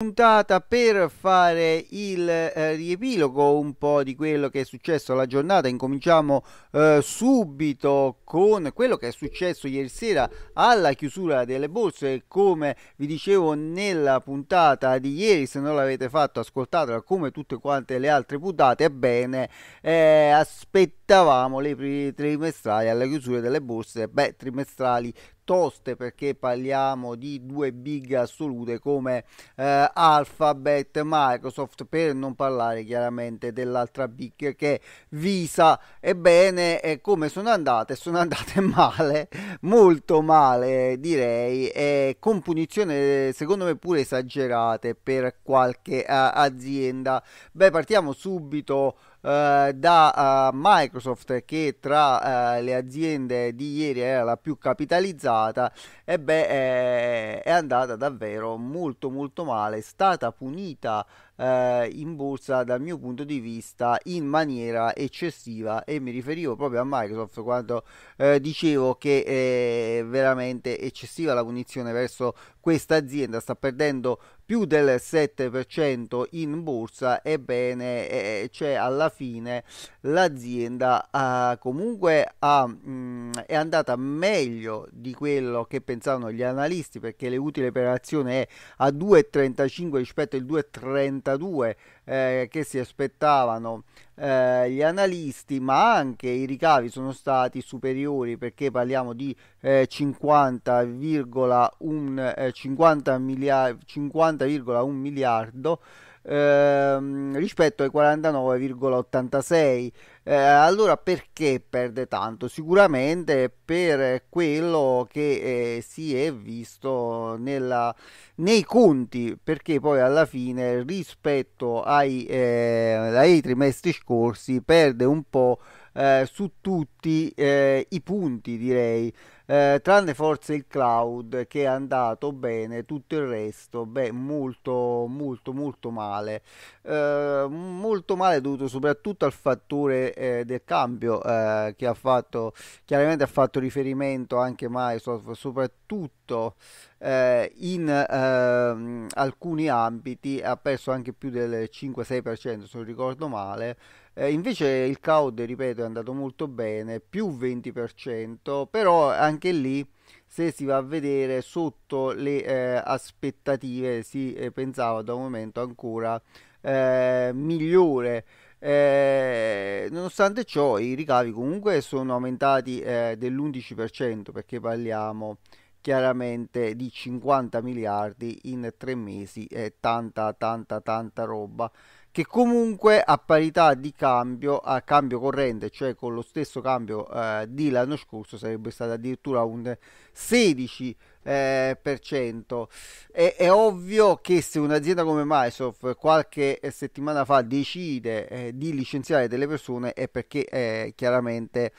puntata per fare il eh, riepilogo un po' di quello che è successo la giornata. Incominciamo eh, subito con quello che è successo ieri sera alla chiusura delle borse. Come vi dicevo nella puntata di ieri, se non l'avete fatto, ascoltatela come tutte quante le altre puntate. Ebbene, eh, aspettavamo le prime trimestrali alla chiusura delle borse, beh, trimestrali toste perché parliamo di due big assolute come eh, Alphabet Microsoft per non parlare chiaramente dell'altra big che è Visa ebbene eh, come sono andate sono andate male molto male direi e con punizioni secondo me pure esagerate per qualche eh, azienda beh partiamo subito eh, da eh, Microsoft che tra eh, le aziende di ieri era la più capitalizzata e beh, eh, è andata davvero molto molto male, è stata punita in borsa dal mio punto di vista in maniera eccessiva e mi riferivo proprio a Microsoft quando eh, dicevo che è veramente eccessiva la punizione verso questa azienda sta perdendo più del 7% in borsa, ebbene eh, cioè alla fine l'azienda eh, comunque ha, mh, mm, è andata meglio di quello che pensavano gli analisti perché le utili per azione è a 2,35 rispetto al 2,32 eh, che si aspettavano eh, gli analisti, ma anche i ricavi sono stati superiori perché parliamo di eh, 50,1 50 miliardo, 50 miliardo ehm, rispetto ai 49,86 eh, allora perché perde tanto? Sicuramente per quello che eh, si è visto nella, nei conti, perché poi alla fine rispetto ai, eh, ai trimestri scorsi perde un po' eh, su tutti eh, i punti direi eh, tranne forse il cloud che è andato bene tutto il resto beh molto molto molto male eh, molto male dovuto soprattutto al fattore eh, del cambio eh, che ha fatto chiaramente ha fatto riferimento anche Microsoft soprattutto in ehm, alcuni ambiti ha perso anche più del 5-6% se non ricordo male eh, invece il CAUD, ripeto, è andato molto bene, più 20%, però anche lì se si va a vedere sotto le eh, aspettative si eh, pensava da un momento ancora eh, migliore. Eh, nonostante ciò, i ricavi comunque sono aumentati eh, dell'11% perché parliamo chiaramente di 50 miliardi in tre mesi, eh, tanta, tanta, tanta roba che comunque a parità di cambio a cambio corrente cioè con lo stesso cambio eh, di l'anno scorso sarebbe stata addirittura un 16 eh, per cento è, è, ovvio che se un'azienda come Microsoft qualche eh, settimana fa decide eh, di licenziare delle persone è perché eh, chiaramente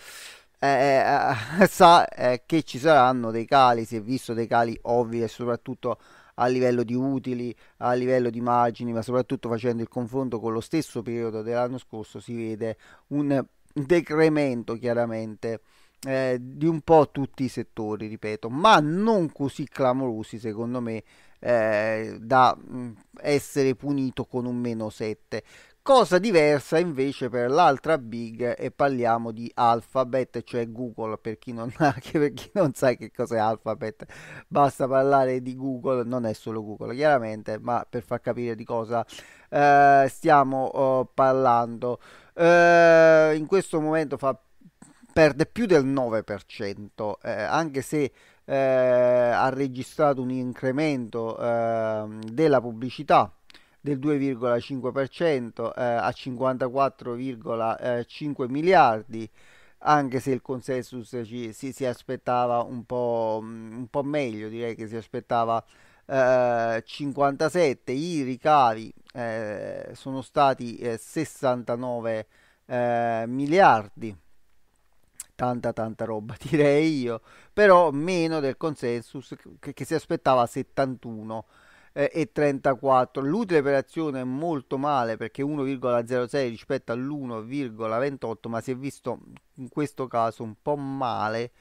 eh, sa che ci saranno dei cali si è visto dei cali ovvi e soprattutto a livello di utili, a livello di margini, ma soprattutto facendo il confronto con lo stesso periodo dell'anno scorso si vede un decremento chiaramente eh, di un po' tutti i settori, ripeto, ma non così clamorosi secondo me eh, da mm, essere punito con un meno 7. Cosa diversa invece per l'altra big e parliamo di Alphabet, cioè Google, per chi non, ha, per chi non sa che cos'è Alphabet, basta parlare di Google, non è solo Google chiaramente, ma per far capire di cosa eh, stiamo oh, parlando. Eh, in questo momento fa, perde più del 9%, eh, anche se eh, ha registrato un incremento ehm, della pubblicità del 2,5% eh, a 54,5 miliardi anche se il consensus ci, si, si, aspettava un po', un po', meglio, direi che si aspettava eh, 57, i ricavi eh, sono stati eh, 69 eh, miliardi, tanta tanta roba direi io, però meno del consensus che, che si aspettava 71 miliardi eh, e 34. L'utile per azione è molto male perché 1,06 rispetto all'1,28, ma si è visto in questo caso un po' male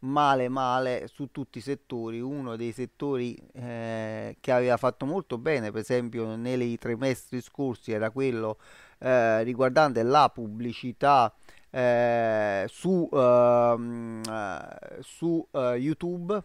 male male su tutti i settori uno dei settori eh, che aveva fatto molto bene per esempio nei trimestri scorsi era quello eh, riguardante la pubblicità eh, su, ehm, eh, su eh, YouTube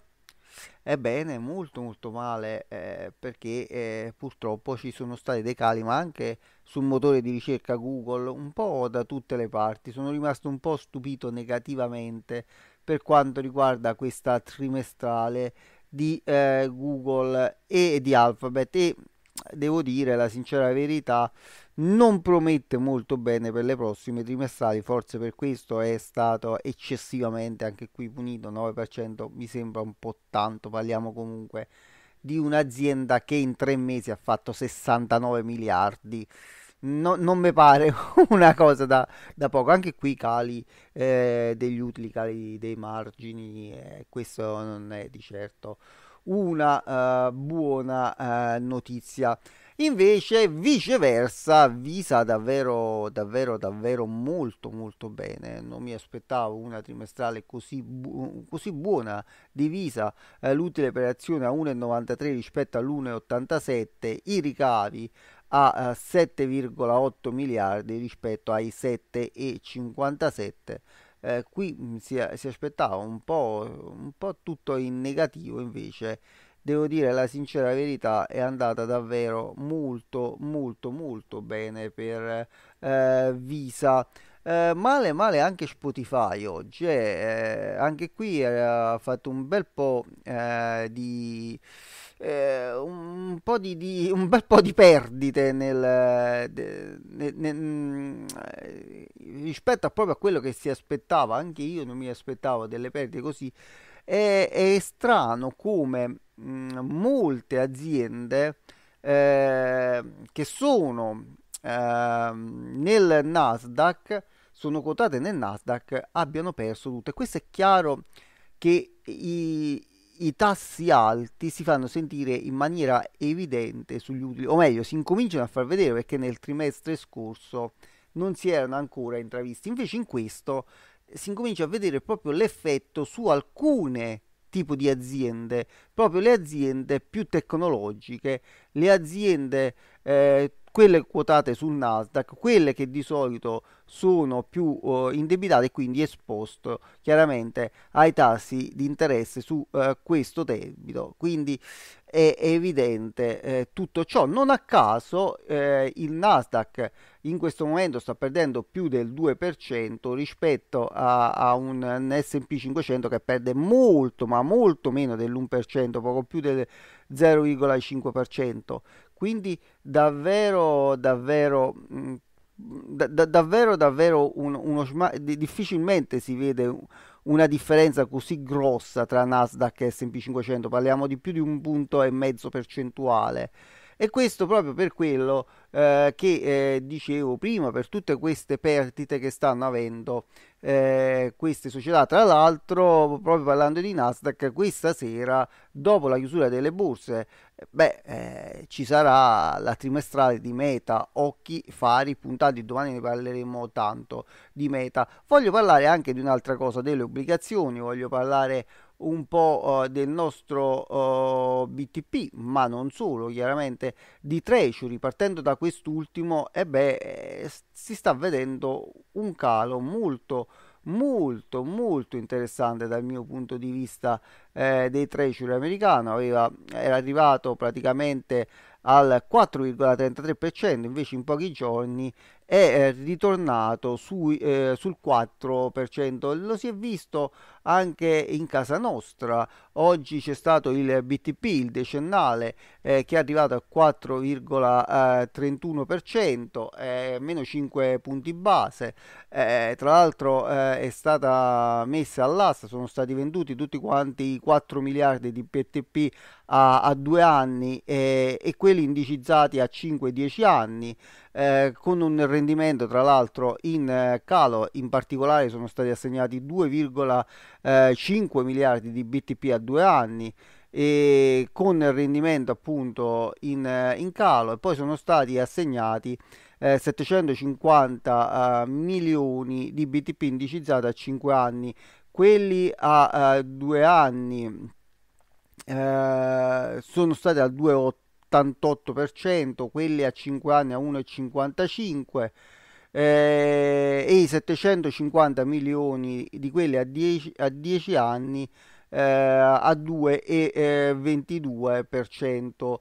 Ebbene, molto molto male eh, perché eh, purtroppo ci sono stati dei cali, ma anche sul motore di ricerca Google, un po' da tutte le parti. Sono rimasto un po' stupito negativamente per quanto riguarda questa trimestrale di eh, Google e di Alphabet e devo dire la sincera verità, non promette molto bene per le prossime trimestrali, forse per questo è stato eccessivamente anche qui punito, 9% mi sembra un po' tanto, parliamo comunque di un'azienda che in tre mesi ha fatto 69 miliardi. No, non mi pare una cosa da, da poco. Anche qui cali eh, degli utili, cali dei margini, eh, questo non è di certo una uh, buona uh, notizia. Invece, viceversa, visa davvero, davvero, davvero molto, molto bene. Non mi aspettavo una trimestrale così, bu- così buona, divisa eh, l'utile per azione a 1,93 rispetto all'1,87, i ricavi a 7,8 eh, miliardi rispetto ai 7,57 eh, qui mm, si, si aspettava un po', un po' tutto in negativo invece devo dire la sincera verità è andata davvero molto molto molto bene per eh, Visa eh, male male anche Spotify oggi, eh, eh anche qui eh, ha fatto un bel po' eh, di... Un, po di, di, un, bel po' di perdite nel, de, ne, ne, mm, rispetto a proprio a quello che si aspettava, anche io non mi aspettavo delle perdite così. È, è strano come mh, mm, molte aziende che sono ehm, nel Nasdaq sono quotate nel Nasdaq abbiano perso tutte. Questo è chiaro che i, i tassi alti si fanno sentire in maniera evidente sugli utili, o meglio, si incominciano a far vedere perché nel trimestre scorso non si erano ancora intravisti. Invece in questo si incomincia a vedere proprio l'effetto su alcune tipo di aziende, proprio le aziende più tecnologiche, le aziende eh, quelle quotate sul Nasdaq, quelle che di solito sono più eh, indebitate e quindi esposto chiaramente ai tassi di interesse su eh, questo debito. Quindi è evidente eh, tutto ciò. Non a caso eh, il Nasdaq in questo momento sta perdendo più del 2% rispetto a, a un SP 500 che perde molto ma molto meno dell'1%, poco più del 0,5%. Quindi davvero, davvero... Mm, da, da, davvero davvero un, uno difficilmente si vede una differenza così grossa tra Nasdaq e S&P 500 parliamo di più di un punto e mezzo percentuale e questo proprio per quello eh, che eh, dicevo prima per tutte queste perdite che stanno avendo eh, queste società tra l'altro proprio parlando di Nasdaq questa sera dopo la chiusura delle borse beh, eh, ci sarà la trimestrale di Meta, Occhi, Fari, puntati, domani ne parleremo tanto di Meta. Voglio parlare anche di un'altra cosa, delle obbligazioni, voglio parlare un po' eh, del nostro uh, eh, BTP, ma non solo, chiaramente di Treasury, partendo da quest'ultimo, e eh beh, eh, si sta vedendo un calo molto molto molto interessante dal mio punto di vista eh, dei treasure americano Aveva, era arrivato praticamente al 4,33% invece in pochi giorni è eh, ritornato su, eh, sul 4%. Lo si è visto anche in casa nostra. Oggi c'è stato il BTP, il decennale, eh, che è arrivato al 4,31%, eh, meno 5 punti base. Eh, tra l'altro eh, è stata messa all'asta, sono stati venduti tutti quanti i 4 miliardi di BTP a, a due anni e quelli indicizzati a 5-10 anni con un rendimento rendimento tra l'altro in eh, calo, in particolare sono stati assegnati 2,5 eh, miliardi di BTP a due anni e con il rendimento appunto in, eh, in calo e poi sono stati assegnati eh, 750 eh, milioni di BTP indicizzati a 5 anni, quelli a 2 anni eh, sono stati al 2,8 78%, quelli a 5 anni a 1,55%. Eh, e i 750 milioni di quelli a 10, a 10 anni eh, a 2,22%.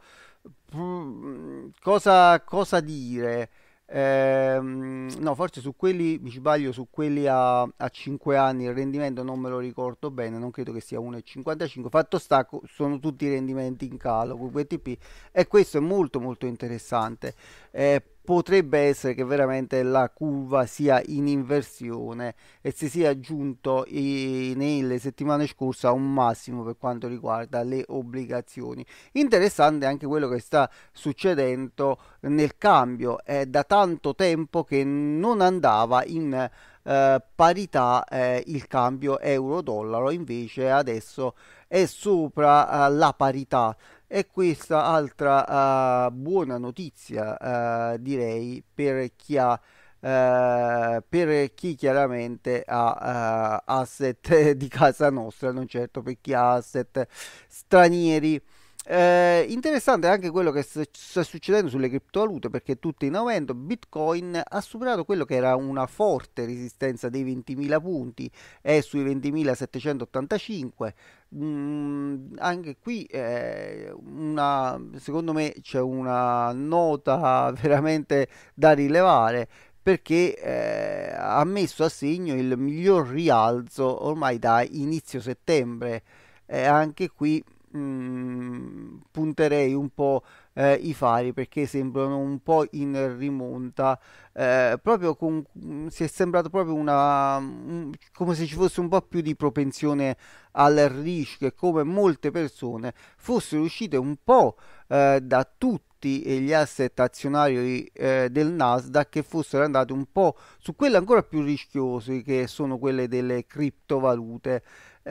Eh, cosa, cosa dire? Ehm, no, forse su quelli, mi sbaglio, su quelli a, a, 5 anni il rendimento non me lo ricordo bene, non credo che sia 1,55. Fatto sta, sono tutti rendimenti in calo, VTP, e questo è molto molto interessante. Eh, potrebbe essere che veramente la curva sia in inversione e si sia giunto in, eh, nelle settimane scorse a un massimo per quanto riguarda le obbligazioni. Interessante anche quello che sta succedendo nel cambio, è da tanto tempo che non andava in eh, parità eh, il cambio euro-dollaro, invece adesso è sopra eh, la parità. E questa altra eh, buona notizia, eh, direi, per chi ha Uh, per chi chiaramente ha uh, asset di casa nostra, non certo per chi ha asset stranieri. Eh, interessante anche quello che sta succedendo sulle criptovalute perché tutti in aumento. Bitcoin ha superato quello che era una forte resistenza dei 20.000 punti, è sui 20.785. Mm, anche qui eh, una, secondo me c'è una nota veramente da rilevare perché eh, ha messo a segno il miglior rialzo ormai da inizio settembre. anche qui mh, mm, punterei un po' eh, i fari perché sembrano un po' in rimonta eh, proprio con, mm, si è sembrato proprio una un, mm, come se ci fosse un po' più di propensione al rischio e come molte persone fossero uscite un po' eh, da tutti gli asset azionari eh, del Nasdaq che fossero andati un po' su quelle ancora più rischiose che sono quelle delle criptovalute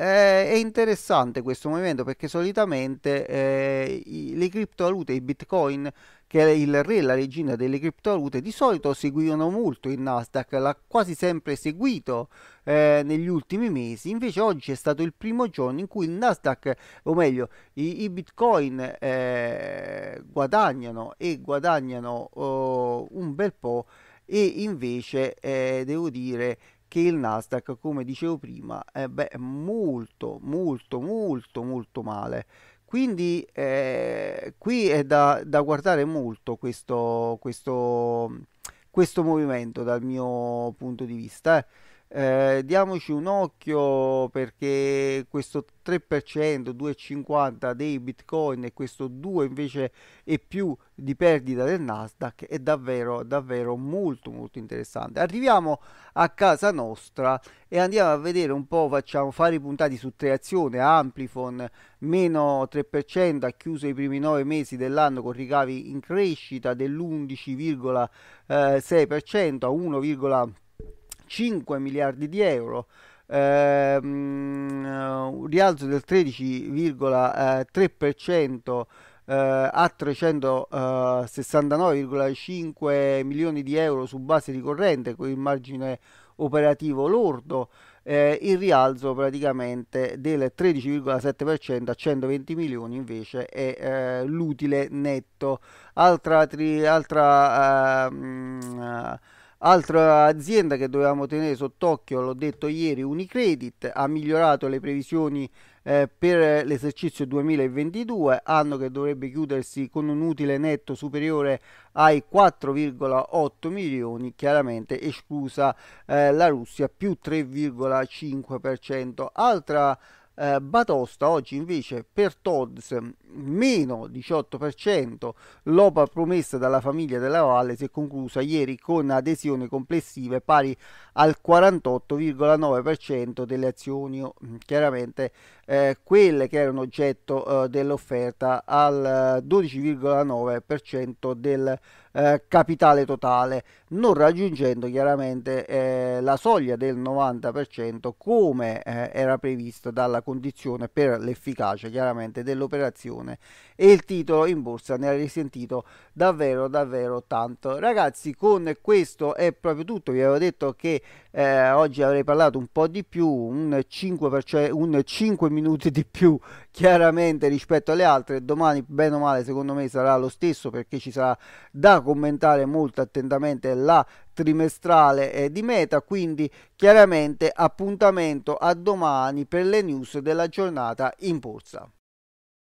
eh, è interessante questo movimento perché solitamente eh, i, le criptovalute, i bitcoin, che è il re e la regina delle criptovalute, di solito seguivano molto il Nasdaq, l'ha quasi sempre seguito eh, negli ultimi mesi, invece oggi è stato il primo giorno in cui il Nasdaq, o meglio, i, i bitcoin eh, guadagnano e guadagnano oh, un bel po' e invece eh, devo dire che il Nasdaq, come dicevo prima, eh, è beh, molto, molto, molto, molto male. Quindi eh, qui è da, da guardare molto questo, questo, questo, movimento dal mio punto di vista. Eh eh, diamoci un occhio perché questo 3%, 2,50 dei bitcoin e questo 2 invece e più di perdita del Nasdaq è davvero davvero molto molto interessante. Arriviamo a casa nostra e andiamo a vedere un po', facciamo fare i puntati su tre azioni, Amplifon meno 3%, ha chiuso i primi 9 mesi dell'anno con ricavi in crescita dell'11,6% eh, a 1,3% 5 miliardi di euro, ehm, un rialzo del 13,3% eh, eh, a 369,5 eh, milioni di euro su base ricorrente con il margine operativo lordo, eh, il rialzo praticamente del 13,7% a 120 milioni invece è eh, l'utile netto. Altra, tri, altra eh, Altra azienda che dovevamo tenere sott'occhio, l'ho detto ieri, Unicredit, ha migliorato le previsioni eh, per l'esercizio 2022, anno che dovrebbe chiudersi con un utile netto superiore ai 4,8 milioni, chiaramente esclusa eh, la Russia, più 3,5%. Altra azienda eh, Batosta oggi invece per Todds meno 18%, l'OPA promessa dalla famiglia della Valle si è conclusa ieri con adesioni complessive pari al 48,9% delle azioni, mm, chiaramente eh, quelle che erano oggetto eh, dell'offerta al 12,9% eh, del eh, capitale totale, non raggiungendo chiaramente eh, la soglia del 90% come eh, era previsto dalla condizione per l'efficacia chiaramente dell'operazione e il titolo in borsa ne ha risentito davvero davvero tanto. Ragazzi, con questo è proprio tutto, vi avevo detto che eh, oggi avrei parlato un po' di più, un 5%, cioè un 5 minuti di più chiaramente rispetto alle altre, domani bene o male secondo me sarà lo stesso perché ci sarà da commentare molto attentamente la trimestrale eh, di Meta, quindi chiaramente appuntamento a domani per le news della giornata in borsa.